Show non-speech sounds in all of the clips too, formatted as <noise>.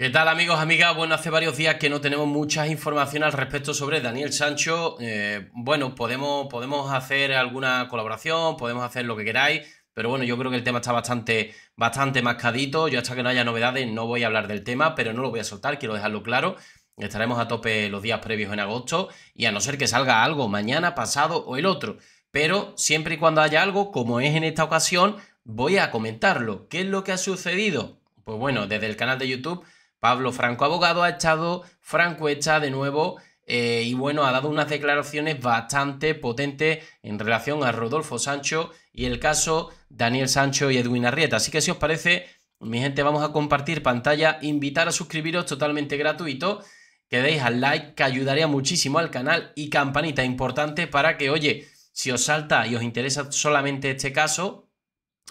¿Qué tal amigos, amigas? Bueno, hace varios días que no tenemos mucha información al respecto sobre Daniel Sancho. Eh, bueno, podemos, podemos hacer alguna colaboración, podemos hacer lo que queráis, pero bueno, yo creo que el tema está bastante, bastante mascadito. Yo hasta que no haya novedades no voy a hablar del tema, pero no lo voy a soltar, quiero dejarlo claro. Estaremos a tope los días previos en agosto y a no ser que salga algo mañana, pasado o el otro. Pero siempre y cuando haya algo, como es en esta ocasión, voy a comentarlo. ¿Qué es lo que ha sucedido? Pues bueno, desde el canal de YouTube Pablo Franco Abogado ha echado, Franco echa de nuevo eh, y bueno, ha dado unas declaraciones bastante potentes en relación a Rodolfo Sancho y el caso Daniel Sancho y Edwin Arrieta. Así que si os parece, mi gente, vamos a compartir pantalla, invitar a suscribiros totalmente gratuito, que deis al like, que ayudaría muchísimo al canal y campanita importante para que, oye, si os salta y os interesa solamente este caso,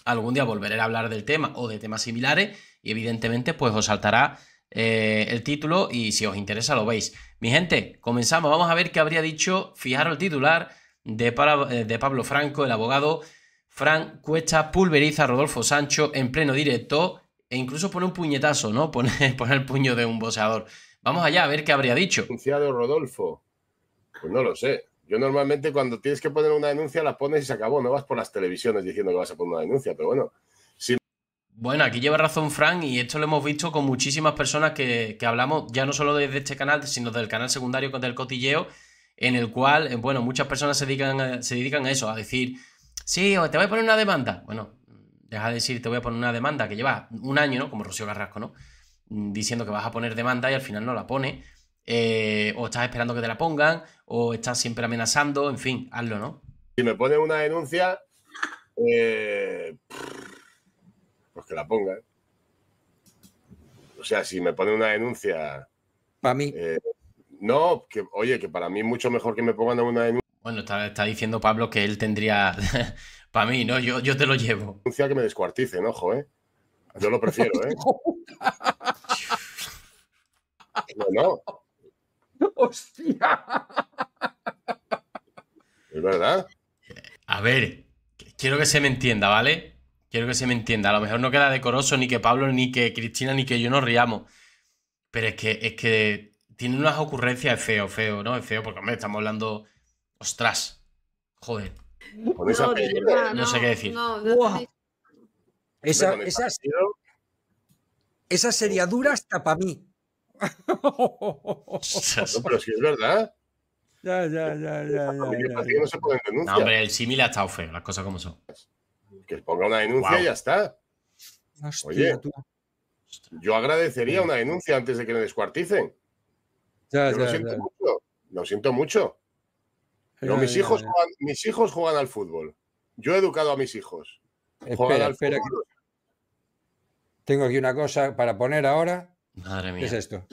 algún día volveré a hablar del tema o de temas similares y evidentemente pues os saltará eh, el título y si os interesa lo veis. Mi gente, comenzamos. Vamos a ver qué habría dicho, fijaros el titular de, eh, Pablo Franco, el abogado. Fran Cuesta pulveriza a Rodolfo Sancho en pleno directo e incluso pone un puñetazo, ¿no? <laughs> Pone, el puño de un boxeador. Vamos allá a ver qué habría dicho. Denunciado Rodolfo. Pues no lo sé. Yo normalmente cuando tienes que poner una denuncia la pones y se acabó. No vas por las televisiones diciendo que vas a poner una denuncia, pero bueno, bueno, aquí lleva razón Frank y esto lo hemos visto con muchísimas personas que, hablamos, ya no solo desde este canal, sino del canal secundario del cotilleo, en el cual, eh, bueno, muchas personas se dedican a, se dedican a eso, a decir, sí, te voy a poner una demanda. Bueno, deja de decir, te voy a poner una demanda, que lleva un año, ¿no? Como Rocío Carrasco, ¿no? Mm, diciendo que vas a poner demanda y al final no la pone, eh, o estás esperando que te la pongan, o estás siempre amenazando, en fin, hazlo, ¿no? Si me pones una denuncia, eh que la ponga O sea, si me pone una denuncia. Para mí. Eh, no, que oye, que para mí es mucho mejor que me pongan una denuncia. Bueno, está, diciendo Pablo que él tendría. <laughs> para mí, ¿no? Yo, yo te lo llevo. Denuncia que me descuarticen, ojo, ¿eh? Yo lo prefiero, ¿eh? <laughs> no, no. ¡Hostia! Es verdad. A ver, quiero que se me entienda, ¿vale? Quiero que se me entienda. A lo mejor no queda decoroso ni que Pablo, ni que Cristina, ni que yo nos riamos. Pero es que, es que tiene unas ocurrencias, feo, feo, ¿no? Es feo porque, hombre, estamos hablando. Ostras. Joder. No, sé qué decir. esa, esa, sería pues, dura hasta para mí. Pues, no, pero si es verdad. Ya, ya, ya, ya. No, hombre, el símil ha estado feo, las cosas como son. Pues, que ponga una denuncia y ya está. Oye, yo agradecería una denuncia antes de que me descuarticen. lo, siento mucho, lo siento mucho. mis, hijos juegan, mis hijos juegan al fútbol. Yo he educado a mis hijos. Espera, Tengo aquí una cosa para poner ahora. Madre mía. ¿Qué es esto?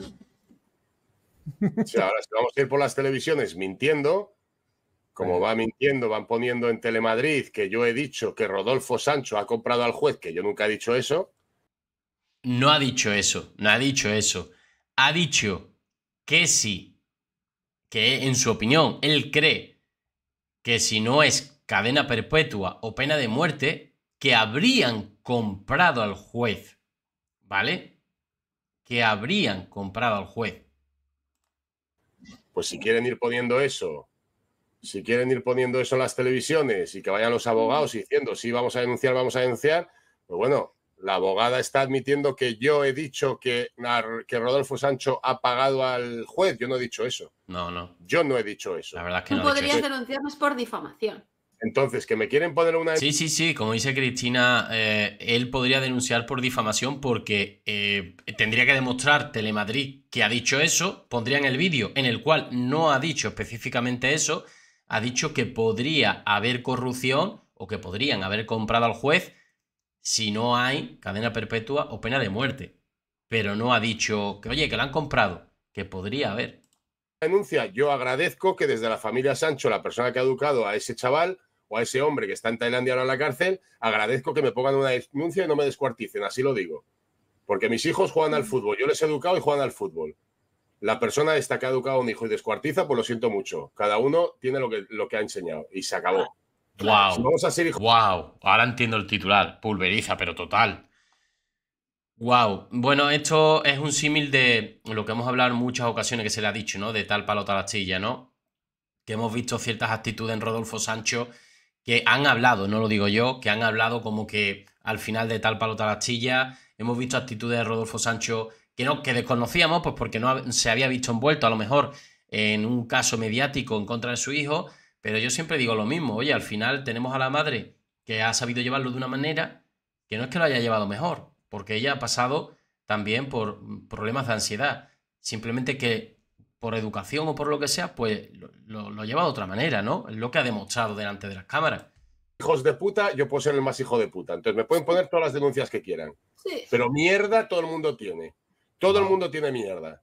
ahora si vamos a ir por las televisiones mintiendo, como va mintiendo, van poniendo en Telemadrid que yo he dicho que Rodolfo Sancho ha comprado al juez, que yo nunca he dicho eso. No ha dicho eso, no ha dicho eso. Ha dicho que sí, que en su opinión él cree que si no es cadena perpetua o pena de muerte, que habrían comprado al juez. ¿Vale? Que habrían comprado al juez. Pues si quieren ir poniendo eso si quieren ir poniendo eso en las televisiones y que vayan los abogados diciendo, sí, vamos a denunciar, vamos a denunciar, pues bueno, la abogada está admitiendo que yo he dicho que, que Rodolfo Sancho ha pagado al juez. Yo no he dicho eso. No, no. Yo no he dicho eso. La verdad es que no. podrías denunciarnos por difamación. Entonces, que me quieren poner una. Sí, sí, sí. Como dice Cristina, eh, él podría denunciar por difamación porque eh, tendría que demostrar Telemadrid que ha dicho eso. Pondrían el vídeo en el cual no ha dicho específicamente eso ha dicho que podría haber corrupción o que podrían haber comprado al juez si no hay cadena perpetua o pena de muerte. Pero no ha dicho que, oye, que la han comprado, que podría haber. Denuncia, yo agradezco que desde la familia Sancho, la persona que ha educado a ese chaval o a ese hombre que está en Tailandia ahora en la cárcel, agradezco que me pongan una denuncia y no me descuarticen, así lo digo. Porque mis hijos juegan al mm. fútbol, yo les he educado y juegan al fútbol la persona está a un hijo y descuartiza, pues lo siento mucho. Cada uno tiene lo que, lo que ha enseñado y se acabó. Wow. vamos a ser Wow. Ahora entiendo el titular. Pulveriza, pero total. Wow. Bueno, esto es un símil de lo que hemos hablado en muchas ocasiones que se le ha dicho, ¿no? De tal palo tal astilla, ¿no? Que hemos visto ciertas actitudes en Rodolfo Sancho que han hablado, no lo digo yo, que han hablado como que al final de tal palo tal astilla. Hemos visto actitudes de Rodolfo Sancho que, no, que desconocíamos, pues porque no se había visto envuelto a lo mejor en un caso mediático en contra de su hijo, pero yo siempre digo lo mismo, oye, al final tenemos a la madre que ha sabido llevarlo de una manera que no es que lo haya llevado mejor, porque ella ha pasado también por problemas de ansiedad, simplemente que por educación o por lo que sea, pues lo, lo lleva de otra manera, ¿no? lo que ha demostrado delante de las cámaras hijos de puta, yo puedo ser el más hijo de puta. Entonces me pueden poner todas las denuncias que quieran. Pero mierda todo el mundo tiene. Todo el mundo tiene mierda.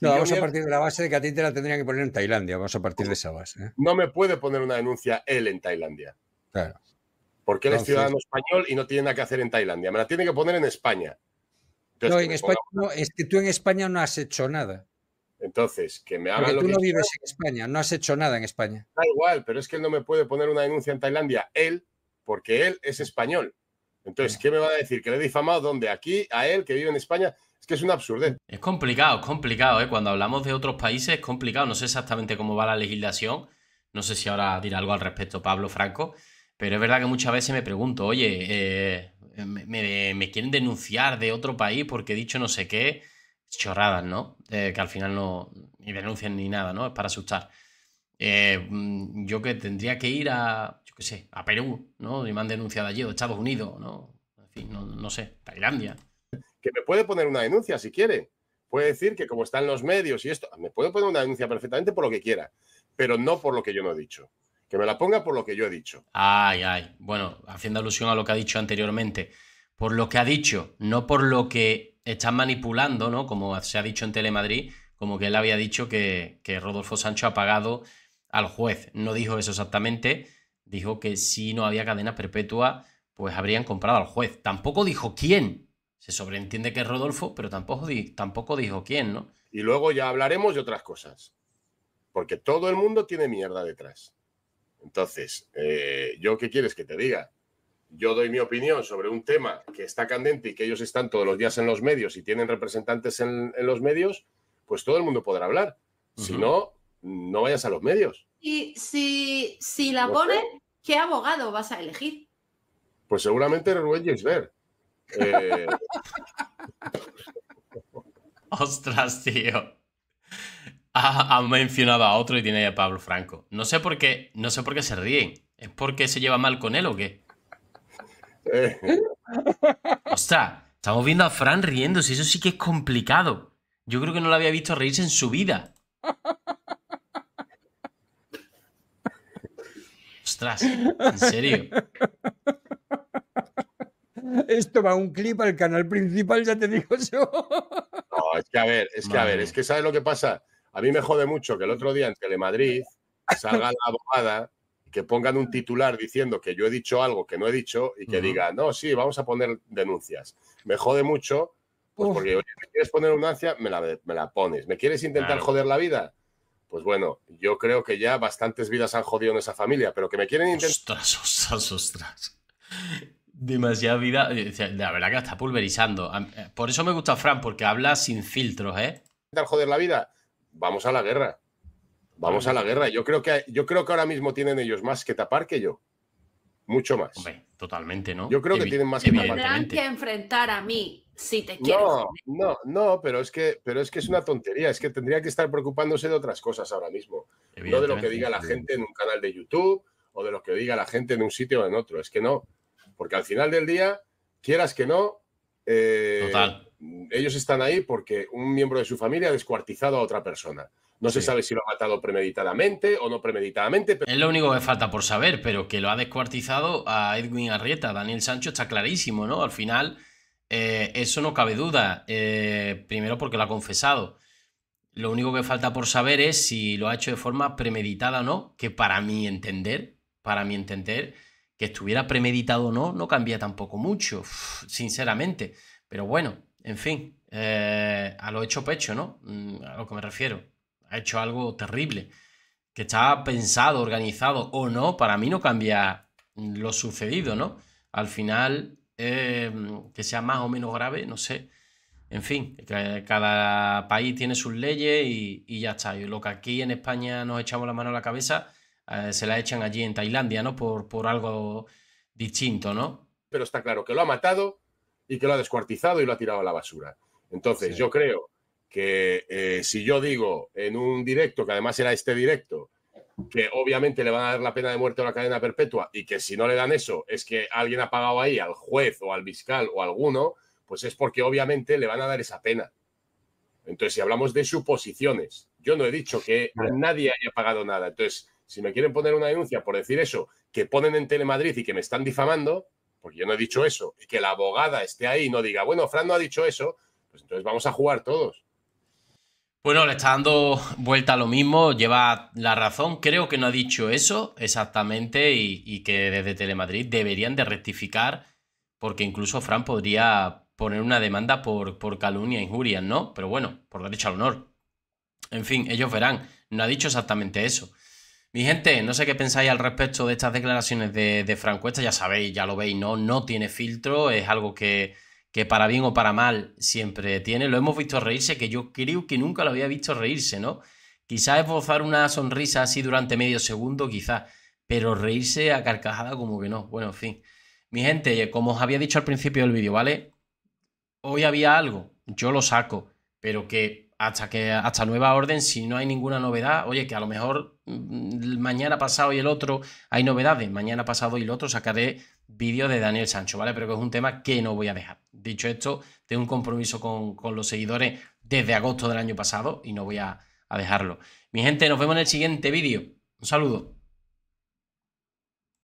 No, vamos a partir de la base de que a ti te la tendrían que poner en Tailandia. Vamos a partir de esa base. ¿eh? No me puede poner una denuncia él en Tailandia. Claro. Porque él es ciudadano español y no tiene nada que hacer en Tailandia. Me la tiene que poner en España. no, en España es que tú en España no has hecho nada. Entonces, que me hagan tú no vives en España, no has hecho nada en España. Da igual, pero es que él no me puede poner una denuncia en Tailandia, él, porque él es español. Entonces, ¿qué me va a decir? ¿Que le he difamado dónde? ¿Aquí? ¿A él que vive en España? Es que es una absurdez. Es complicado, es complicado, ¿eh? Cuando hablamos de otros países es complicado. No sé exactamente cómo va la legislación. No sé si ahora dirá algo al respecto Pablo Franco. Pero es verdad que muchas veces me pregunto, oye, eh, me, quieren denunciar de otro país porque he dicho no sé qué. Chorradas, ¿no? Eh, que al final no ni denuncian ni nada, ¿no? Es para asustar. Eh, mm, yo que tendría que ir a, qué sé, a Perú, ¿no? Y me han denunciado allí, o Estados Unidos, ¿no? En fin, no, no sé, Tailandia. <laughs> Que me puede poner una denuncia si quiere. Puede decir que como están los medios y esto, me puede poner una denuncia perfectamente por lo que quiera, pero no por lo que yo no he dicho. Que me la ponga por lo que yo he dicho. Ay, ay. Bueno, haciendo alusión a lo que ha dicho anteriormente. Por lo que ha dicho, no por lo que están manipulando, ¿no? Como se ha dicho en Telemadrid, como que él había dicho que, que Rodolfo Sancho ha pagado al juez. No dijo eso exactamente, dijo que si no había cadena perpetua, pues habrían comprado al juez. Tampoco dijo quién. Se sobreentiende que es Rodolfo, pero tampoco, tampoco dijo quién, ¿no? Y luego ya hablaremos de otras cosas. Porque todo el mundo tiene mierda detrás. Entonces, eh, ¿yo qué quieres que te diga? Yo doy mi opinión sobre un tema que está candente y que ellos están todos los días en los medios y tienen representantes en, los medios, pues todo el mundo podrá hablar. Si no, no vayas a los medios. Y si, la ponen, ¿qué abogado vas a elegir? Pues seguramente Rubén Gisbert. Eh... <laughs> Ostras, tío. Ha, mencionado a otro y tiene a Pablo Franco. No sé por qué, no sé por qué se ríen. ¿Es porque se lleva mal con él o qué? Eh. Ostras, estamos viendo a Fran riéndose. Eso sí que es complicado. Yo creo que no lo había visto reírse en su vida. Ostras, ¿en serio? Esto va un clip al canal principal, ya te digo yo. No, es que a ver, es que a ver, es que sabes lo que pasa. A mí me jode mucho que el otro día en Telemadrid salga la abogada que pongan un titular diciendo que yo he dicho algo que no he dicho y que diga, no, sí, vamos a poner denuncias. Me jode mucho, pues porque si me quieres poner una ansia, me la, me la, pones. ¿Me quieres intentar joder la vida? pues bueno, yo creo que ya bastantes vidas han jodido en esa familia, pero que me quieren intentar. Ostras, ostras, ostras. Demasiada vida. Eh, la verdad que está pulverizando. Eh, por eso me gusta Fran, porque habla sin filtros, ¿eh? Intentar joder la vida. Vamos a la guerra. Vamos a la guerra. Yo creo que, yo creo que ahora mismo tienen ellos más que tapar que yo mucho más. totalmente, ¿no? Yo creo que tienen más que Tendrán que enfrentar a mí si te quieren. No, no, no, pero es que, pero es que es una tontería. Es que tendría que estar preocupándose de otras cosas ahora mismo. No de lo que diga la gente en un canal de YouTube o de lo que diga la gente en un sitio o en otro. Es que no. Porque al final del día, quieras que no, eh, Total ellos están ahí porque un miembro de su familia ha descuartizado a otra persona. No se sabe si lo ha matado premeditadamente o no premeditadamente. Es lo único que falta por saber, pero que lo ha descuartizado a Edwin Arrieta, Daniel Sancho, está clarísimo, ¿no? Al final, eh, eso no cabe duda. Eh, primero porque lo ha confesado. Lo único que falta por saber es si lo ha hecho de forma premeditada o no, que para mi entender, para mi entender, que estuviera premeditado o no, no cambia tampoco mucho, sinceramente. Pero bueno, en fin, eh, a lo hecho pecho, ¿no? Mm, a lo que me refiero. Ha hecho algo terrible, que estaba pensado, organizado o no, para mí no cambia lo sucedido, ¿no? Al final, eh, que sea más o menos grave, no sé. En fin, cada país tiene sus leyes y, ya está. lo que aquí en España nos echamos la mano a la cabeza, eh, se la echan allí en Tailandia, ¿no? Por, por algo distinto, ¿no? Pero está claro que lo ha matado, y que lo ha descuartizado y lo ha tirado a la basura. Entonces, yo creo que eh, si yo digo en un directo, que además era este directo, que obviamente le van a dar la pena de muerte o la cadena perpetua y que si no le dan eso es que alguien ha pagado ahí al juez o al fiscal o alguno, pues es porque obviamente le van a dar esa pena. Entonces, si hablamos de suposiciones, yo no he dicho que nadie haya pagado nada. Entonces, si me quieren poner una denuncia por decir eso, que ponen en Telemadrid y que me están difamando, porque yo no he dicho eso, y que la abogada esté ahí y no diga, bueno, Fran no ha dicho eso, pues entonces vamos a jugar todos. Bueno, le está dando vuelta a lo mismo, lleva la razón, creo que no ha dicho eso exactamente y, que desde Telemadrid deberían de rectificar, porque incluso Fran podría poner una demanda por, por calumnia, injurias, ¿no? Pero bueno, por derecho al honor. En fin, ellos verán, no ha dicho exactamente eso. Mi gente, no sé qué pensáis al respecto de estas declaraciones de, de Franco. ya sabéis, ya lo veis, no, no tiene filtro, es algo que, que para bien o para mal siempre tiene. Lo hemos visto reírse, que yo creo que nunca lo había visto reírse, ¿no? Quizás esbozar una sonrisa así durante medio segundo, quizás, pero reírse a carcajada como que no. Bueno, en fin. Mi gente, como os había dicho al principio del vídeo, ¿vale? Hoy había algo, yo lo saco, pero que hasta que hasta nueva orden, si no hay ninguna novedad, oye, que a lo mejor mm, mañana pasado y el otro hay novedades, mañana pasado y el otro sacaré vídeos de Daniel Sancho, ¿vale? Pero que es un tema que no voy a dejar. Dicho esto, tengo un compromiso con, los seguidores desde agosto del año pasado y no voy a, a dejarlo. Mi gente, nos vemos en el siguiente vídeo. Un saludo.